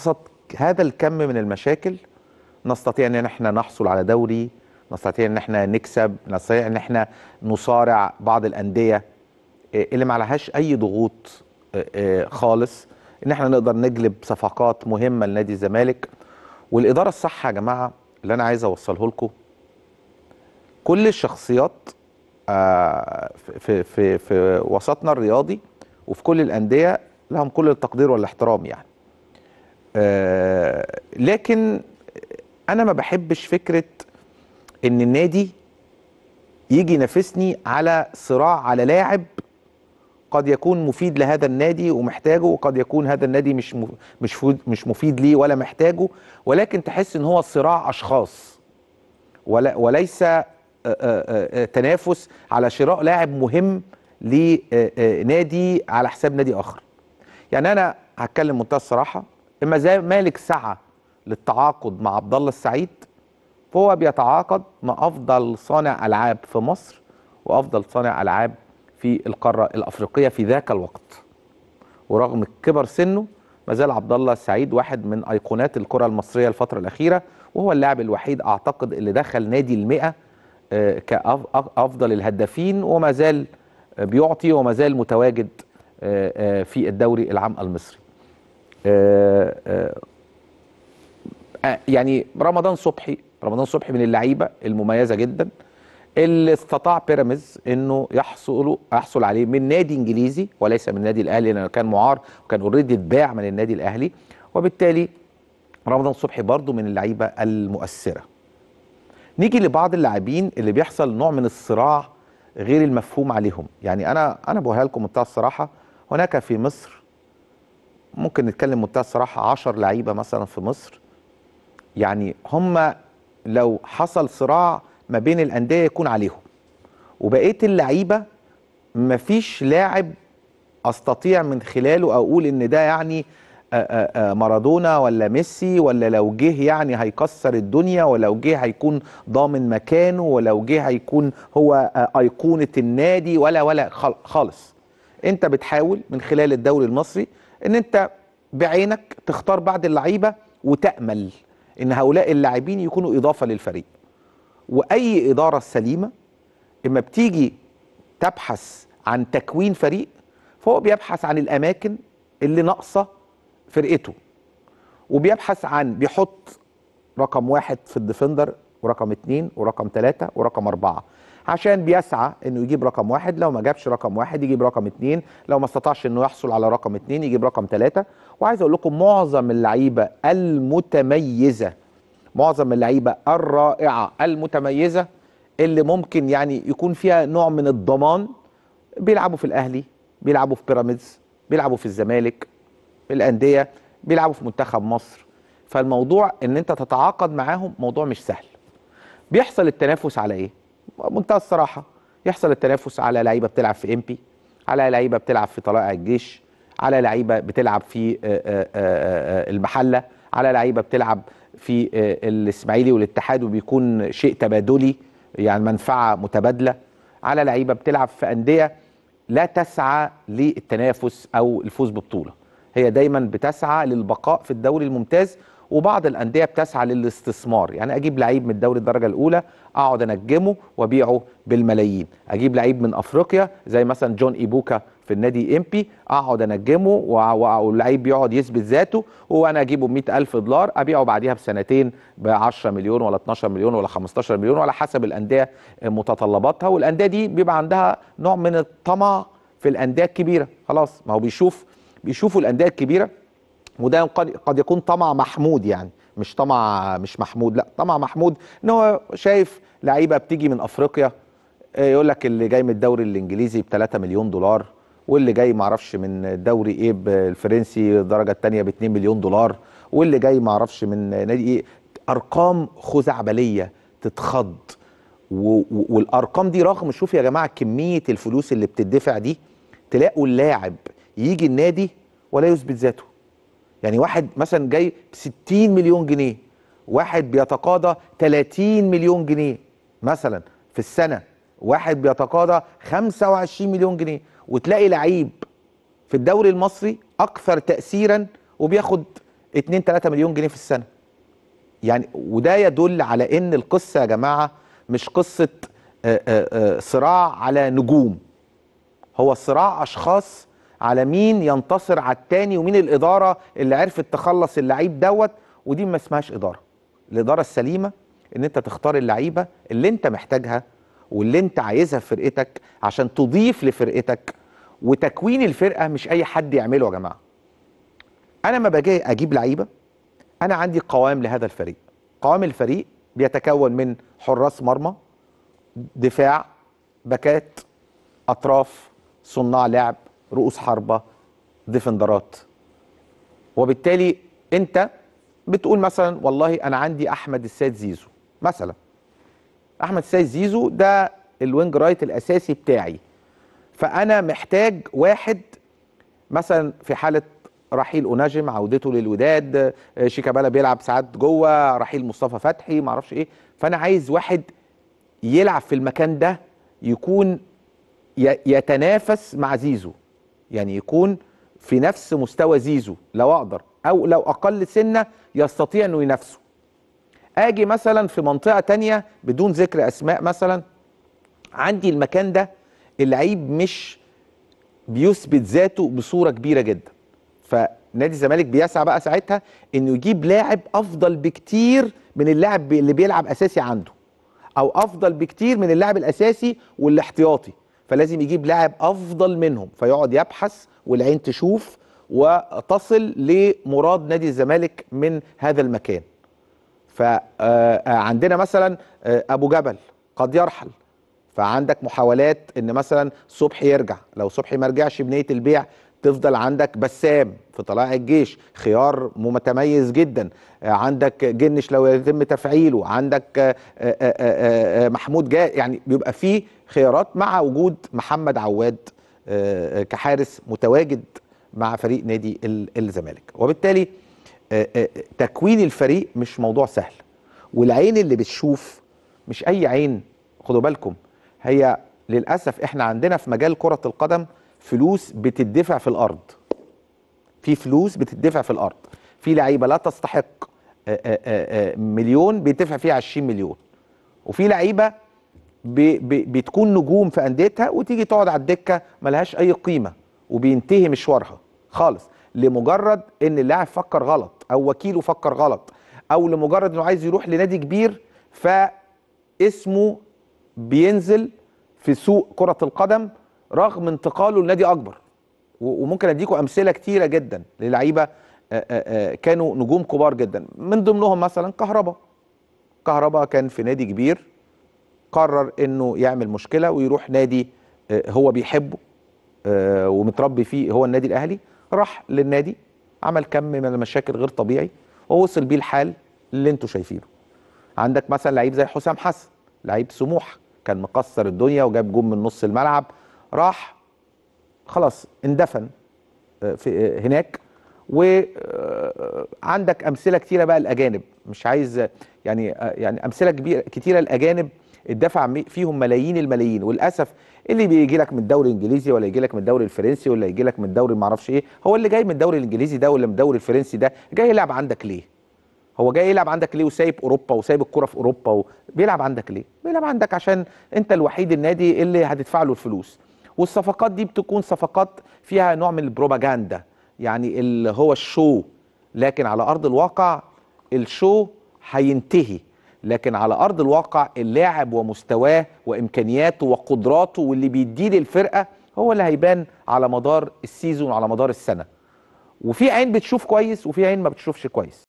وسط هذا الكم من المشاكل نستطيع ان احنا نحصل على دوري نستطيع ان احنا نكسب نستطيع ان احنا نصارع بعض الانديه آه، اللي ما عليهاش اي ضغوط آه، آه، خالص ان احنا نقدر نجلب صفقات مهمه لنادي الزمالك والاداره الصح يا جماعه اللي انا عايز اوصله لكم كل الشخصيات في في في وسطنا الرياضي وفي كل الانديه لهم كل التقدير والاحترام يعني آه، لكن انا ما بحبش فكره ان النادي يجي ينافسني على صراع على لاعب قد يكون مفيد لهذا النادي ومحتاجه وقد يكون هذا النادي مش مش مش مفيد ليه ولا محتاجه ولكن تحس ان هو صراع اشخاص ولا وليس آه، آه، تنافس على شراء لاعب مهم لنادي على حساب نادي اخر يعني انا هتكلم منتهى الصراحه اما زي مالك سعى للتعاقد مع عبد الله السعيد فهو بيتعاقد مع افضل صانع العاب في مصر وافضل صانع العاب في القاره الافريقيه في ذاك الوقت ورغم كبر سنه ما زال عبد الله السعيد واحد من ايقونات الكره المصريه الفتره الاخيره وهو اللاعب الوحيد اعتقد اللي دخل نادي المئة آه، كافضل الهدافين وما زال بيعطي وما زال متواجد آه، آه، في الدوري العام المصري آه، آه، آه، يعني رمضان صبحي رمضان صبحي من اللعيبه المميزه جدا اللي استطاع بيراميدز انه يحصل يحصل عليه من نادي انجليزي وليس من النادي الاهلي لانه كان معار وكان اوريدي اتباع من النادي الاهلي وبالتالي رمضان صبحي برضه من اللعيبه المؤثره. نيجي لبعض اللاعبين اللي بيحصل نوع من الصراع غير المفهوم عليهم، يعني انا انا بقولها لكم بمنتهى الصراحه هناك في مصر ممكن نتكلم منتهى الصراحه 10 لعيبه مثلا في مصر يعني هم لو حصل صراع ما بين الانديه يكون عليهم وبقيه اللعيبه مفيش لاعب استطيع من خلاله اقول ان ده يعني آه، آه، آه، مارادونا ولا ميسي ولا لو جه يعني هيكسر الدنيا ولو جه هيكون ضامن مكانه ولو جه هيكون هو ايقونه النادي ولا ولا خالص انت بتحاول من خلال الدوري المصري ان انت بعينك تختار بعض اللعيبه وتامل ان هؤلاء اللاعبين يكونوا اضافه للفريق واي اداره سليمه اما بتيجي تبحث عن تكوين فريق فهو بيبحث عن الاماكن اللي ناقصه فرقته وبيبحث عن بيحط رقم واحد في الديفندر ورقم اتنين ورقم تلاته ورقم اربعه عشان بيسعى انه يجيب رقم واحد لو ما جابش رقم واحد يجيب رقم اتنين لو ما استطاعش انه يحصل على رقم اتنين يجيب رقم تلاته وعايز اقول لكم معظم اللعيبه المتميزه معظم اللعيبه الرائعه المتميزه اللي ممكن يعني يكون فيها نوع من الضمان بيلعبوا في الاهلي بيلعبوا في بيراميدز بيلعبوا في الزمالك في الانديه بيلعبوا في منتخب مصر فالموضوع ان انت تتعاقد معاهم موضوع مش سهل بيحصل التنافس على ايه بمنتهى الصراحه يحصل التنافس على لعيبه بتلعب في امبي على لعيبه بتلعب في طلائع الجيش على لعيبه بتلعب في آه، آه، آه، المحله على لعيبه بتلعب في الاسماعيلي والاتحاد وبيكون شيء تبادلي يعني منفعه متبادله على لعيبه بتلعب في انديه لا تسعى للتنافس او الفوز ببطوله هي دايما بتسعى للبقاء في الدوري الممتاز وبعض الانديه بتسعى للاستثمار يعني اجيب لعيب من الدوري الدرجه الاولى اقعد انجمه وابيعه بالملايين اجيب لعيب من افريقيا زي مثلا جون ايبوكا في النادي امبي اقعد انجمه واللعيب يقعد يثبت ذاته وانا اجيبه ب ألف دولار ابيعه بعديها بسنتين ب 10 مليون ولا 12 مليون ولا 15 مليون على حسب الانديه متطلباتها والانديه دي بيبقى عندها نوع من الطمع في الانديه الكبيره خلاص ما هو بيشوف بيشوفوا الانديه الكبيره وده قد يكون طمع محمود يعني مش طمع مش محمود لا طمع محمود ان هو شايف لعيبه بتيجي من افريقيا آه، يقول لك اللي جاي من الدوري الانجليزي ب 3 مليون دولار واللي جاي معرفش من الدوري ايه الفرنسي الدرجه الثانيه ب 2 مليون دولار واللي جاي معرفش من نادي ايه ارقام خزعبليه تتخض والارقام دي رغم شوف يا جماعه كميه الفلوس اللي بتدفع دي تلاقوا اللاعب يجي النادي ولا يثبت ذاته يعني واحد مثلا جاي ب 60 مليون جنيه واحد بيتقاضى 30 مليون جنيه مثلا في السنه واحد بيتقاضى 25 مليون جنيه وتلاقي لعيب في الدوري المصري اكثر تاثيرا وبياخد 2 3 مليون جنيه في السنه يعني وده يدل على ان القصه يا جماعه مش قصه آه، آه، آه، صراع على نجوم هو صراع اشخاص على مين ينتصر على التاني ومين الاداره اللي عرفت تخلص اللعيب دوت ودي ما اسمهاش اداره الاداره السليمه ان انت تختار اللعيبه اللي انت محتاجها واللي انت عايزها في فرقتك عشان تضيف لفرقتك وتكوين الفرقه مش اي حد يعمله يا جماعه انا ما باجي اجيب لعيبه انا عندي قوام لهذا الفريق قوام الفريق بيتكون من حراس مرمى دفاع باكات اطراف صناع لعب رؤوس حربة ديفندرات وبالتالي انت بتقول مثلا والله انا عندي احمد السيد زيزو مثلا احمد السيد زيزو ده الوينج رايت الاساسي بتاعي فانا محتاج واحد مثلا في حاله رحيل اوناجم عودته للوداد شيكابالا بيلعب ساعات جوه رحيل مصطفى فتحي معرفش ايه فانا عايز واحد يلعب في المكان ده يكون يتنافس مع زيزو يعني يكون في نفس مستوى زيزو لو اقدر او لو اقل سنه يستطيع انه ينافسه اجي مثلا في منطقه تانية بدون ذكر اسماء مثلا عندي المكان ده اللعيب مش بيثبت ذاته بصوره كبيره جدا فنادي الزمالك بيسعى بقى ساعتها انه يجيب لاعب افضل بكتير من اللاعب اللي بيلعب اساسي عنده او افضل بكتير من اللاعب الاساسي والاحتياطي فلازم يجيب لاعب افضل منهم فيقعد يبحث والعين تشوف وتصل لمراد نادي الزمالك من هذا المكان فعندنا آه، آه، مثلا آه، ابو جبل قد يرحل فعندك محاولات ان مثلا صبحي يرجع لو صبحي ما رجعش بنيه البيع تفضل عندك بسام في طلائع الجيش خيار متميز جدا آه، عندك جنش لو يتم تفعيله عندك آه، آه، محمود جاء يعني بيبقى فيه خيارات مع وجود محمد عواد كحارس متواجد مع فريق نادي الزمالك وبالتالي تكوين الفريق مش موضوع سهل والعين اللي بتشوف مش اي عين خدوا بالكم هي للاسف احنا عندنا في مجال كره القدم فلوس بتدفع في الارض في فلوس بتدفع في الارض في لعيبه لا تستحق آه، آه، آه، مليون بيدفع فيها 20 مليون وفي لعيبه بتكون نجوم في انديتها وتيجي تقعد على الدكه ملهاش اي قيمه وبينتهي مشوارها خالص لمجرد ان اللاعب فكر غلط او وكيله فكر غلط او لمجرد انه عايز يروح لنادي كبير فاسمه بينزل في سوق كره القدم رغم انتقاله لنادي اكبر وممكن اديكم امثله كتيره جدا للعيبه كانوا نجوم كبار جدا من ضمنهم مثلا كهربا كهربا كان في نادي كبير قرر انه يعمل مشكله ويروح نادي هو بيحبه ومتربي فيه هو النادي الاهلي راح للنادي عمل كم من المشاكل غير طبيعي ووصل بيه الحال اللي انتوا شايفينه عندك مثلا لعيب زي حسام حسن لعيب سموح كان مكسر الدنيا وجاب جون من نص الملعب راح خلاص اندفن آه، في آه، هناك وعندك آه، امثله كتيره بقى الاجانب مش عايز يعني يعني امثله كبيره كتيره الاجانب الدفع فيهم ملايين الملايين وللاسف اللي بيجي لك من الدوري الانجليزي ولا يجي لك من الدوري الفرنسي ولا يجي لك من الدوري ما اعرفش ايه هو اللي جاي من الدوري الانجليزي ده ولا من الدوري الفرنسي ده جاي يلعب عندك ليه هو جاي يلعب عندك ليه وسايب اوروبا وسايب الكره في اوروبا وبيلعب عندك ليه بيلعب عندك عشان انت الوحيد النادي اللي هتدفع له الفلوس والصفقات دي بتكون صفقات فيها نوع من البروباجندا يعني اللي هو الشو لكن على ارض الواقع الشو هينتهي لكن على ارض الواقع اللاعب ومستواه وامكانياته وقدراته واللي بيديه للفرقه هو اللي هيبان على مدار السيزون على مدار السنه وفي عين بتشوف كويس وفي عين ما بتشوفش كويس